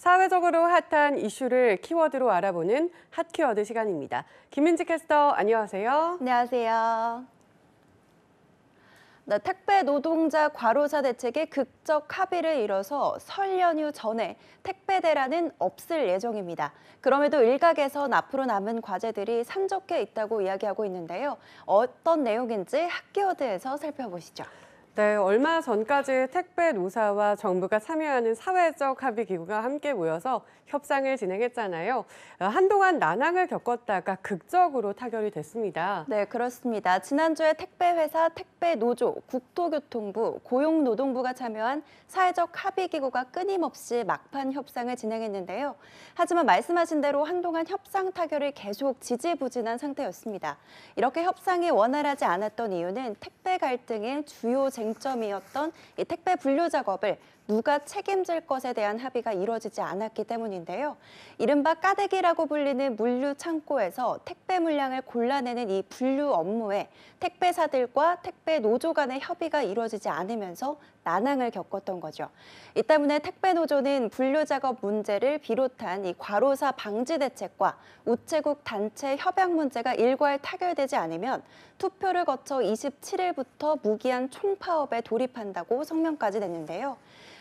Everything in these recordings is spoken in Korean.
사회적으로 핫한 이슈를 키워드로 알아보는 핫 키워드 시간입니다. 김민지 캐스터, 안녕하세요. 안녕하세요. 네, 택배 노동자 과로사 대책에 극적 합의를 이뤄서 설 연휴 전에 택배 대란은 없을 예정입니다. 그럼에도 일각에선 앞으로 남은 과제들이 산적해 있다고 이야기하고 있는데요. 어떤 내용인지 학기워드에서 살펴보시죠. 네, 얼마 전까지 택배 노사와 정부가 참여하는 사회적 합의 기구가 함께 모여서 협상을 진행했잖아요. 한동안 난항을 겪었다가 극적으로 타결이 됐습니다. 네, 그렇습니다. 지난주에 택배회사, 택배노조, 국토교통부, 고용노동부가 참여한 사회적 합의 기구가 끊임없이 막판 협상을 진행했는데요. 하지만 말씀하신 대로 한동안 협상 타결이 계속 지지부진한 상태였습니다. 이렇게 협상이 원활하지 않았던 이유는 택배 갈등의 주요 쟁 쟁점이었던 이 택배 분류 작업을 누가 책임질 것에 대한 합의가 이루어지지 않았기 때문인데요. 이른바 까대기라고 불리는 물류 창고에서 택배 물량을 골라내는 이 분류 업무에 택배사들과 택배 노조 간의 협의가 이루어지지 않으면서 난항을 겪었던 거죠. 이 때문에 택배 노조는 분류 작업 문제를 비롯한 이 과로사 방지 대책과 우체국 단체 협약 문제가 일괄 타결되지 않으면 투표를 거쳐 27일부터 무기한 총파 사업에 돌입한다고 성명까지 냈는데요.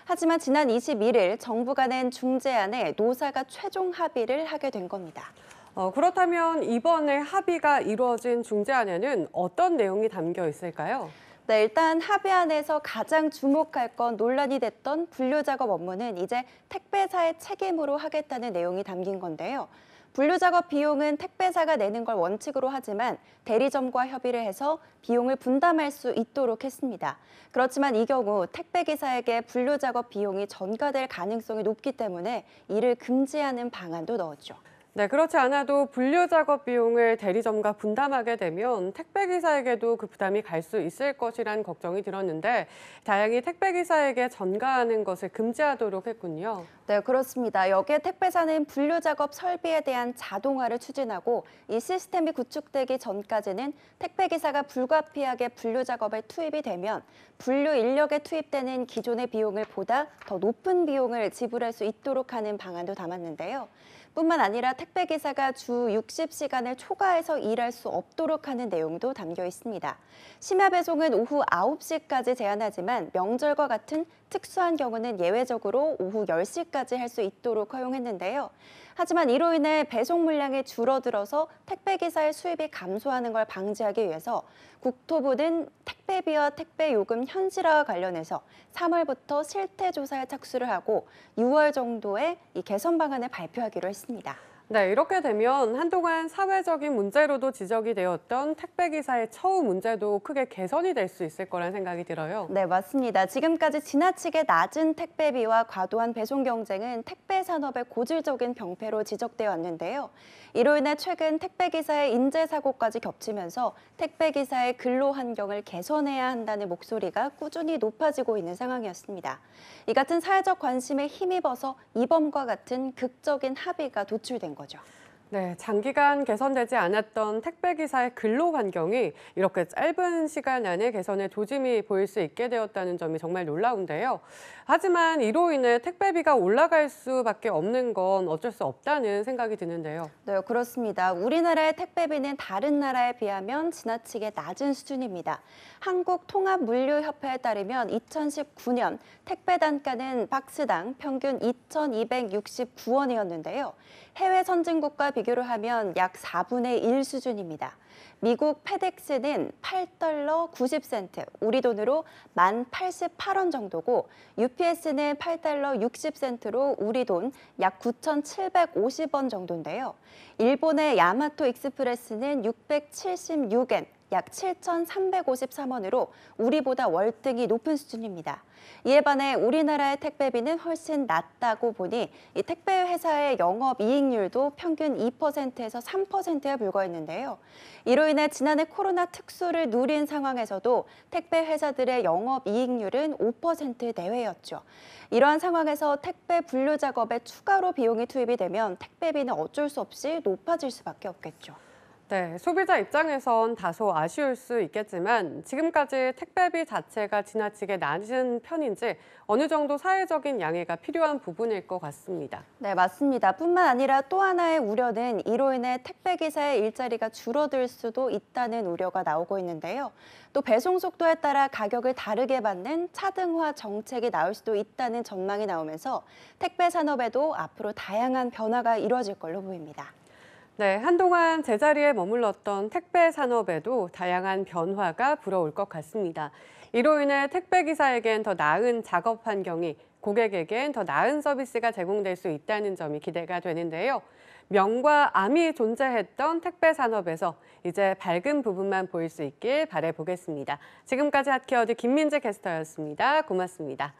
하지만 지난 21일 정부가 낸 중재안에 노사가 최종 합의를 하게 된 겁니다. 어, 그렇다면 이번에 합의가 이루어진 중재안에는 어떤 내용이 담겨 있을까요? 네, 일단 합의안에서 가장 주목할 건 논란이 됐던 분류 작업 업무는 이제 택배사의 책임으로 하겠다는 내용이 담긴 건데요. 분류 작업 비용은 택배사가 내는 걸 원칙으로 하지만 대리점과 협의를 해서 비용을 분담할 수 있도록 했습니다. 그렇지만 이 경우 택배기사에게 분류 작업 비용이 전가될 가능성이 높기 때문에 이를 금지하는 방안도 넣었죠. 네, 그렇지 않아도 분류 작업 비용을 대리점과 분담하게 되면 택배기사에게도 그 부담이 갈 수 있을 것이란 걱정이 들었는데 다행히 택배기사에게 전가하는 것을 금지하도록 했군요. 네, 그렇습니다. 여기에 택배사는 분류 작업 설비에 대한 자동화를 추진하고 이 시스템이 구축되기 전까지는 택배기사가 불가피하게 분류 작업에 투입이 되면 분류 인력에 투입되는 기존의 비용을 보다 더 높은 비용을 지불할 수 있도록 하는 방안도 담았는데요. 뿐만 아니라 택배기사가 주 60시간을 초과해서 일할 수 없도록 하는 내용도 담겨 있습니다. 심야 배송은 오후 9시까지 제한하지만 명절과 같은 특수한 경우는 예외적으로 오후 10시까지 할 수 있도록 허용했는데요. 하지만 이로 인해 배송 물량이 줄어들어서 택배 기사의 수입이 감소하는 걸 방지하기 위해서 국토부는 택배비와 택배 요금 현실화와 관련해서 3월부터 실태 조사에 착수를 하고 6월 정도에 이 개선 방안을 발표하기로 했습니다. 네, 이렇게 되면 한동안 사회적인 문제로도 지적이 되었던 택배기사의 처우 문제도 크게 개선이 될 수 있을 거란 생각이 들어요. 네, 맞습니다. 지금까지 지나치게 낮은 택배비와 과도한 배송 경쟁은 택배 산업의 고질적인 병폐로 지적되어 왔는데요. 이로 인해 최근 택배기사의 인재사고까지 겹치면서 택배기사의 근로 환경을 개선해야 한다는 목소리가 꾸준히 높아지고 있는 상황이었습니다. 이 같은 사회적 관심에 힘입어서 이번과 같은 극적인 합의가 도출된 거죠. 네, 장기간 개선되지 않았던 택배기사의 근로 환경이 이렇게 짧은 시간 안에 개선의 조짐이 보일 수 있게 되었다는 점이 정말 놀라운데요. 하지만 이로 인해 택배비가 올라갈 수밖에 없는 건 어쩔 수 없다는 생각이 드는데요. 네, 그렇습니다. 우리나라의 택배비는 다른 나라에 비하면 지나치게 낮은 수준입니다. 한국통합물류협회에 따르면 2019년 택배 단가는 박스당 평균 2,269원이었는데요. 해외 선진국과 비교를 하면 약 4분의 1 수준입니다. 미국 페덱스는 8달러 90센트, 우리 돈으로 1,088원 정도고 UPS는 8달러 60센트로 우리 돈 약 9,750원 정도인데요. 일본의 야마토 익스프레스는 676엔, 약 7,353원으로 우리보다 월등히 높은 수준입니다. 이에 반해 우리나라의 택배비는 훨씬 낮다고 보니 이 택배 회사의 영업 이익률도 평균 2%에서 3%에 불과했는데요. 이로 인해 지난해 코로나 특수를 누린 상황에서도 택배 회사들의 영업 이익률은 5% 내외였죠. 이러한 상황에서 택배 분류 작업에 추가로 비용이 투입이 되면 택배비는 어쩔 수 없이 높아질 수밖에 없겠죠. 네, 소비자 입장에선 다소 아쉬울 수 있겠지만 지금까지 택배비 자체가 지나치게 낮은 편인지 어느 정도 사회적인 양해가 필요한 부분일 것 같습니다. 네, 맞습니다. 뿐만 아니라 또 하나의 우려는 이로 인해 택배기사의 일자리가 줄어들 수도 있다는 우려가 나오고 있는데요. 또 배송 속도에 따라 가격을 다르게 받는 차등화 정책이 나올 수도 있다는 전망이 나오면서 택배 산업에도 앞으로 다양한 변화가 이루어질 걸로 보입니다. 네, 한동안 제자리에 머물렀던 택배 산업에도 다양한 변화가 불어올 것 같습니다. 이로 인해 택배 기사에겐 더 나은 작업 환경이 고객에겐 더 나은 서비스가 제공될 수 있다는 점이 기대가 되는데요. 명과 암이 존재했던 택배 산업에서 이제 밝은 부분만 보일 수 있길 바라보겠습니다 지금까지 핫키워드 김민재 캐스터였습니다. 고맙습니다.